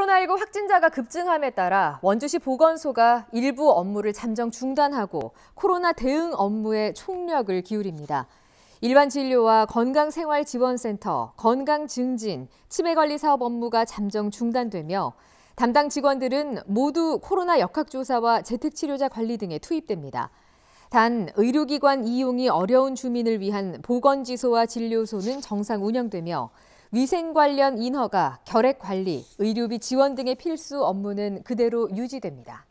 코로나19 확진자가 급증함에 따라 원주시 보건소가 일부 업무를 잠정 중단하고 코로나 대응 업무에 총력을 기울입니다. 일반 진료와 건강생활지원센터, 건강증진, 치매관리사업 업무가 잠정 중단되며 담당 직원들은 모두 코로나 역학조사와 재택치료자 관리 등에 투입됩니다. 단 의료기관 이용이 어려운 주민을 위한 보건지소와 진료소는 정상 운영되며 위생 관련 인허가, 결핵 관리, 의료비 지원 등의 필수 업무는 그대로 유지됩니다.